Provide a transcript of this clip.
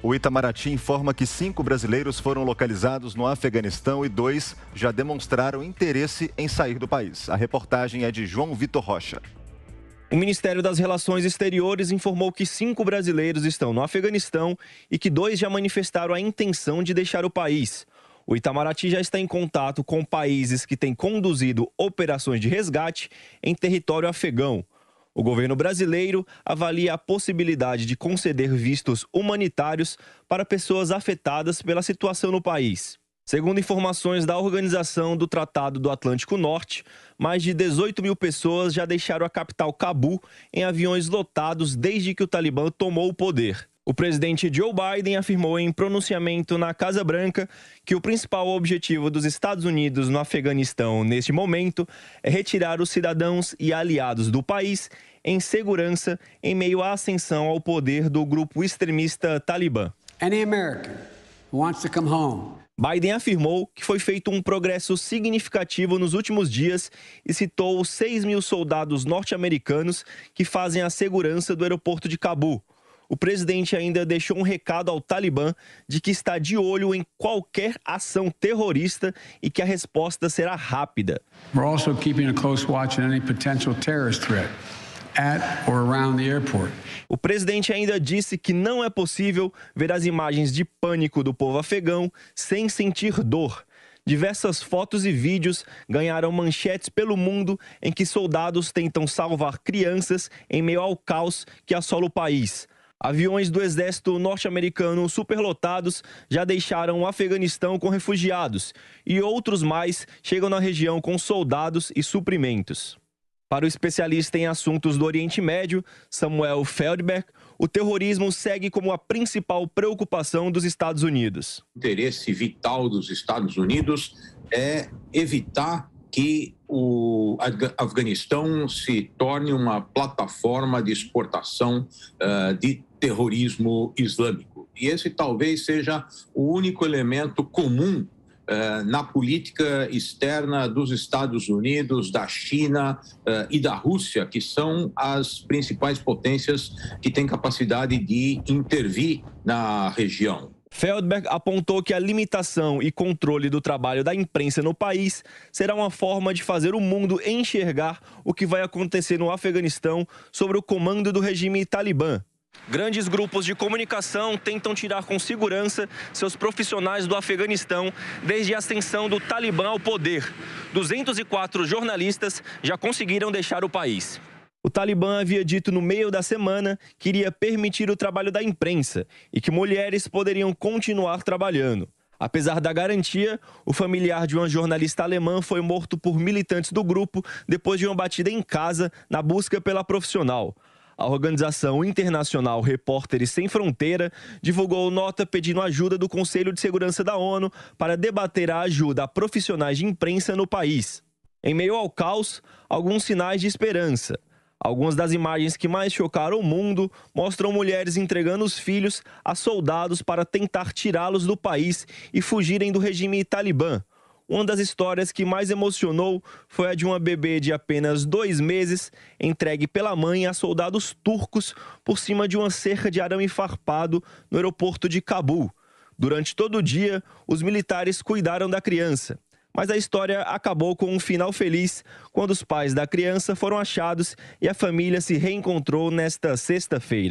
O Itamaraty informa que cinco brasileiros foram localizados no Afeganistão e dois já demonstraram interesse em sair do país. A reportagem é de João Vitor Rocha. O Ministério das Relações Exteriores informou que cinco brasileiros estão no Afeganistão e que dois já manifestaram a intenção de deixar o país. O Itamaraty já está em contato com países que têm conduzido operações de resgate em território afegão. O governo brasileiro avalia a possibilidade de conceder vistos humanitários para pessoas afetadas pela situação no país. Segundo informações da Organização do Tratado do Atlântico Norte, mais de 18 mil pessoas já deixaram a capital Cabu em aviões lotados desde que o Talibã tomou o poder. O presidente Joe Biden afirmou em pronunciamento na Casa Branca que o principal objetivo dos Estados Unidos no Afeganistão neste momento é retirar os cidadãos e aliados do país em segurança em meio à ascensão ao poder do grupo extremista Talibã. Any American who wants to come home Biden afirmou que foi feito um progresso significativo nos últimos dias e citou os 6 mil soldados norte-americanos que fazem a segurança do aeroporto de Cabul o presidente ainda deixou um recado ao Talibã de que está de olho em qualquer ação terrorista e que a resposta será rápida. We're also keeping a close watch on any potential terrorist threat. O presidente ainda disse que não é possível ver as imagens de pânico do povo afegão sem sentir dor. Diversas fotos e vídeos ganharam manchetes pelo mundo em que soldados tentam salvar crianças em meio ao caos que assola o país. Aviões do exército norte-americano superlotados já deixaram o Afeganistão com refugiados e outros mais chegam na região com soldados e suprimentos. Para o especialista em assuntos do Oriente Médio, Samuel Feldberg, o terrorismo segue como a principal preocupação dos Estados Unidos. O interesse vital dos Estados Unidos é evitar que o Afeganistão se torne uma plataforma de exportação eh, de terrorismo islâmico. E esse talvez seja o único elemento comum eh, na política externa dos Estados Unidos, da China eh, e da Rússia, que são as principais potências que têm capacidade de intervir na região. Feldberg apontou que a limitação e controle do trabalho da imprensa no país será uma forma de fazer o mundo enxergar o que vai acontecer no Afeganistão sobre o comando do regime talibã, Grandes grupos de comunicação tentam tirar com segurança seus profissionais do Afeganistão desde a ascensão do Talibã ao poder. 204 jornalistas já conseguiram deixar o país. O Talibã havia dito no meio da semana que iria permitir o trabalho da imprensa e que mulheres poderiam continuar trabalhando. Apesar da garantia, o familiar de uma jornalista alemã foi morto por militantes do grupo depois de uma batida em casa na busca pela profissional. A organização internacional Repórteres Sem Fronteira divulgou nota pedindo ajuda do Conselho de Segurança da ONU para debater a ajuda a profissionais de imprensa no país. Em meio ao caos, alguns sinais de esperança. Algumas das imagens que mais chocaram o mundo mostram mulheres entregando os filhos a soldados para tentar tirá-los do país e fugirem do regime talibã. Uma das histórias que mais emocionou foi a de uma bebê de apenas dois meses, entregue pela mãe a soldados turcos por cima de uma cerca de arame farpado no aeroporto de Cabul. Durante todo o dia, os militares cuidaram da criança. Mas a história acabou com um final feliz quando os pais da criança foram achados e a família se reencontrou nesta sexta-feira.